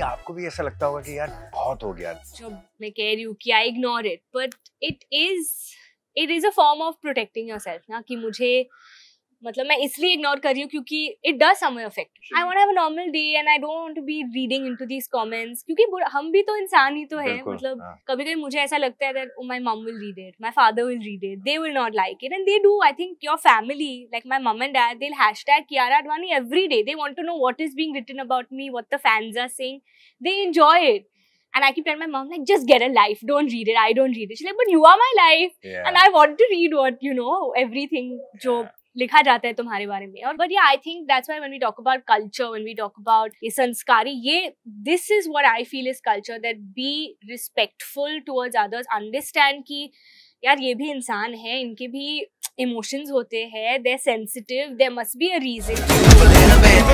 कभी आपको भी ऐसा लगता होगा कि यार बहुत हो गया जब मैं कह रही हूँ कि I ignore it but it is it is a form of protecting self ना कि मुझे मतलब मैं इसलिए इग्नोर कर रही हूँ क्योंकि इट डज समय affect I want have a normal day and I don't want to be reading into these comments क्योंकि हम भी तो इंसान ही तो है मतलब हाँ। कभी कभी मुझे ऐसा लगता है that my mom will read it my father will read it they will not like it and they do I think your family like my mom and dad they will hashtag Kiara Advani every day they want to know what is being written about me what the fans are saying they enjoy it And I keep telling my mom, like, just get a life. Don't read it. I don't read it. She's like, but you are my life. Yeah. And I want to read what, you know, everything, yeah. jo लिखा जाता है तुम्हारे बारे में और but I think that's why when we talk about culture when we talk about ये संस्कारी ये this is what I feel is culture that be respectful towards others understand कि यार ये भी इंसान है इनके भी इमोशंस होते हैं they sensitive there must be a reason